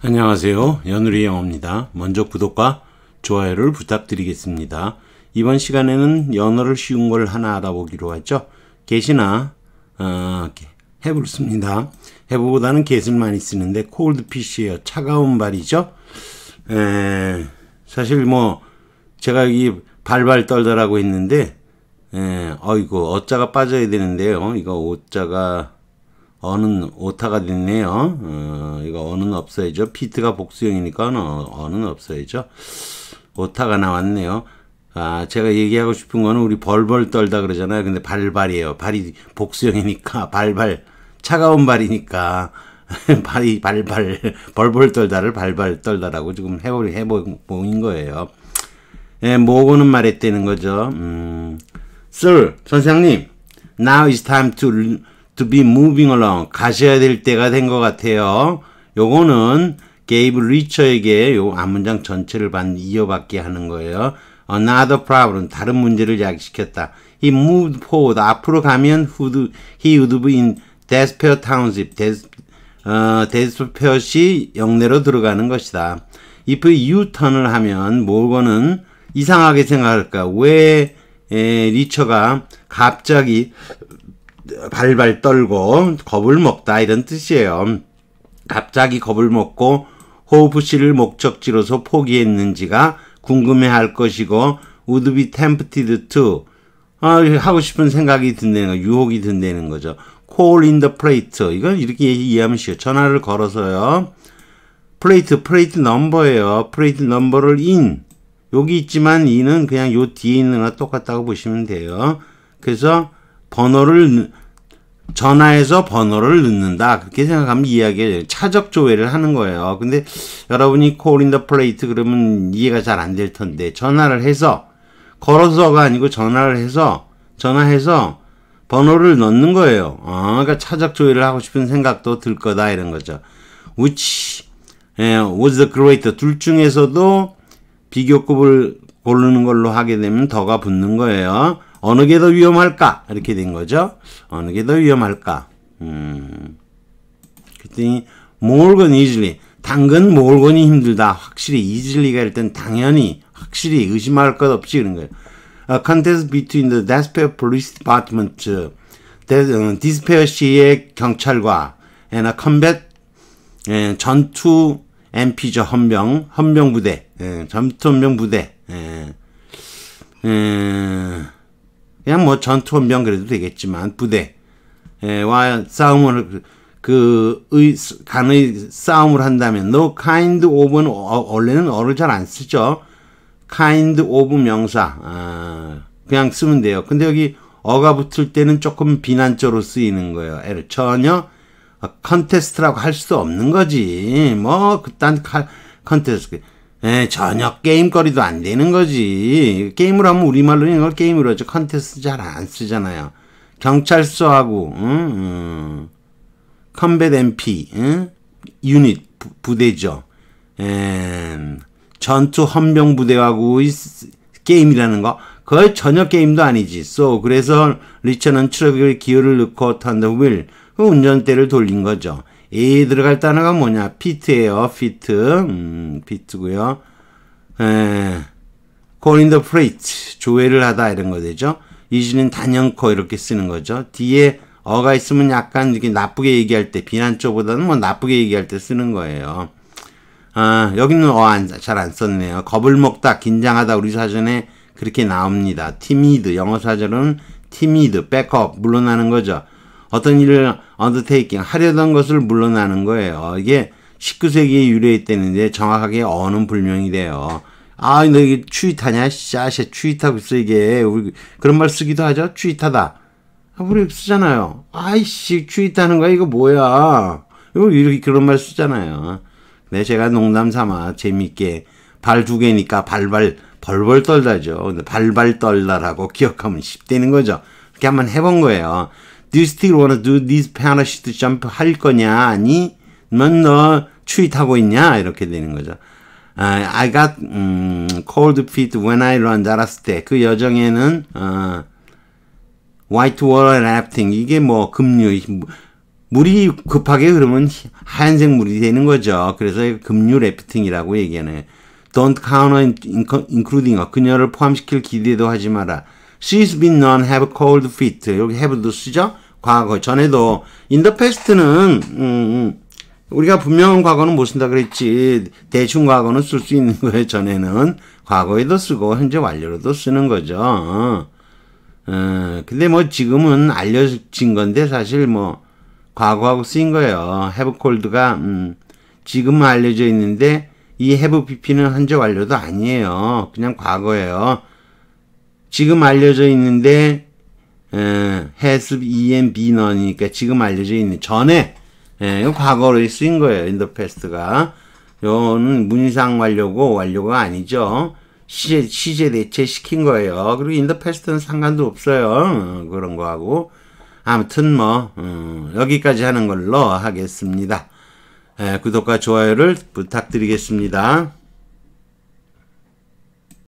안녕하세요. 연우리 영어입니다. 먼저 구독과 좋아요를 부탁드리겠습니다. 이번 시간에는 연어를 쉬운 걸 하나 알아보기로 했죠. g 시나 어, h a v 씁니다. 해보보다는 g e t 많이 쓰는데 콜드 피쉬 f 예요 차가운 발이죠. 에, 사실 뭐 제가 이 발발 떨더라고 했는데 에, 어이구 어자가 빠져야 되는데요. 이거 오자가 어는 오타가 됐네요. 어, 이거 어는 없어야죠. 피트가 복수형이니까 어, 는 없어야죠. 오타가 나왔네요. 아, 제가 얘기하고 싶은 거는 우리 벌벌 떨다 그러잖아요. 근데 발발이에요. 발이 복수형이니까 발발. 차가운 발이니까 발이 발발 벌벌 떨다를 발발 떨다라고 지금 해보 해보인 거예요. 예, 모고는 말했다는 거죠. 음, Sir, 선생님, now is time to to be moving along. 가셔야 될 때가 된 것 같아요. 요거는 게이브 리처에게 요 앞문장 전체를 반 이어받게 하는 거예요. Another problem. 다른 문제를 야기시켰다. He moved forward. 앞으로 가면 would, he would be in Despair Township. Des, 어, 데스페어시 영내로 들어가는 것이다. if 유턴을 하면 모건은 이상하게 생각할까? 왜 에, 리처가 갑자기 발발 떨고 겁을 먹다 이런 뜻이에요. 갑자기 겁을 먹고 호프씨를 목적지로서 포기했는지가 궁금해할 것이고 우드비 템프티드 t 아, 하고 싶은 생각이 든다는 거, 유혹이 든다는 거죠. call in the plate 이건 이렇게 이해하면 쉬워 전화를 걸어서요. 플레이트 플레이트 넘버예요. 플레이트 넘버를 in 여기 있지만 이는 그냥 요 뒤에 있는 거랑 똑같다고 보시면 돼요. 그래서 번호를 전화해서 번호를 넣는다. 그렇게 생각하면 이야기를 차적 조회를 하는 거예요. 근데 여러분이 콜인더 플레이트 그러면 이해가 잘 안 될 텐데 전화를 해서 걸어서가 아니고 전화를 해서 전화해서 번호를 넣는 거예요. 아, 그러니까 차적 조회를 하고 싶은 생각도 들 거다 이런 거죠. Which 예, was the greater 둘 중에서도 비교급을 고르는 걸로 하게 되면 더가 붙는 거예요. 어느 게 더 위험할까? 이렇게 된 거죠. 어느 게 더 위험할까? 음. 그랬더니 몰건 이즐리 당근 몰건이 힘들다. 확실히 이즐리가 일단 당연히 확실히 의심할 것 없이 그런 거예요. A contest between the Despair Police Department, 어, Despair 시의 경찰과 and a combat 예, 전투 MP죠 헌병 헌병 부대 예, 전투 헌병 부대 에, 예, 에, 그냥 뭐 전투원병 그래도 되겠지만 부대와 예, 싸움을 그, 그 의, 간의 싸움을 한다면 no kind of는 어, 원래는 어를 잘 안 쓰죠. kind of 명사 아, 그냥 쓰면 돼요. 근데 여기 어가 붙을 때는 조금 비난조로 쓰이는 거예요. 애를 전혀 컨테스트라고 할 수도 없는 거지. 뭐 그딴 컨테스트 에, 예, 전혀 게임거리도 안 되는 거지. 게임으로 하면 우리말로 이걸 게임으로 하죠. 컨테스트 잘안 쓰잖아요. 경찰서하고, 응? 응. 컴뱃 MP, 응? 유닛, 부, 대죠 에, 예, 전투 헌병 부대하고 이 게임이라는 거. 거의 전혀 게임도 아니지. So, 그래서 리처는 트럭에 기어를 넣고 탄더 휠, 그 운전대를 돌린 거죠. 에 들어갈 단어가 뭐냐? 피트예요. 피트. 음, 피트고요. 에, calling 조회를 하다 이런 거 되죠. 이즈는 단연코 이렇게 쓰는 거죠. 뒤에 어가 있으면 약간 이렇게 나쁘게 얘기할 때비난쪽보다는뭐 나쁘게 얘기할 때 쓰는 거예요. 아, 여기는 어 잘안 썼네요. 겁을 먹다, 긴장하다 우리 사전에 그렇게 나옵니다. t i 드 영어 사전은 t i 드 백업 물러나는 거죠. 어떤 일을 언더테이킹 하려던 것을 물러나는 거예요. 이게 19세기에 유래했다는데 정확하게 어는 불명이 돼요. 아, 너 이게 추이타냐? 샤샤 추이타고 있어 이게. 우리 그런 말 쓰기도 하죠. 추이타다. 아, 우리 쓰잖아요. 아이씨 추이타는 거야 이거 뭐야? 이거 이렇게 그런 말 쓰잖아요. 근 네, 제가 농담 삼아 재밌게 발 두 개니까 발발 벌벌 떨다죠. 근데 발발 떨다라고 기억하면 쉽대는 거죠. 그렇게 한번 해본 거예요. Do you still wanna do this parachute jump 할 거냐? 아니면 너 추위 타고 있냐? 이렇게 되는 거죠. I got um, cold feet when I run 알았을 때그 여정에는 어, white water rafting 이게 뭐 급류 물이 급하게 흐르면 하얀색 물이 되는 거죠. 그래서 급류 래프팅이라고 얘기하는 Don't count on including her. 그녀를 포함시킬 기대도 하지 마라. She's been known have cold feet. 여기 have도 쓰죠? 과거 전에도 in the past는 음, 음, 우리가 분명한 과거는 못 쓴다 그랬지 대충 과거는 쓸 수 있는 거예요. 전에는 과거에도 쓰고 현재 완료로도 쓰는 거죠. 어, 근데 뭐 지금은 알려진 건데 사실 뭐 과거하고 쓰인 거예요. have cold가 음, 지금 알려져 있는데 이 have pp는 현재 완료도 아니에요. 그냥 과거예요. 지금 알려져 있는데 에, has en b n o n 이니까 지금 알려져 있는 전에 예, 과거로 쓰인 거예요. in the past가. 요는 문상 완료고 완료가 아니죠. 시제, 시제 대체 시킨 거예요. 그리고 in the past는 상관도 없어요. 어, 그런 거하고. 아무튼 뭐 음, 여기까지 하는 걸로 하겠습니다. 예, 구독과 좋아요를 부탁드리겠습니다.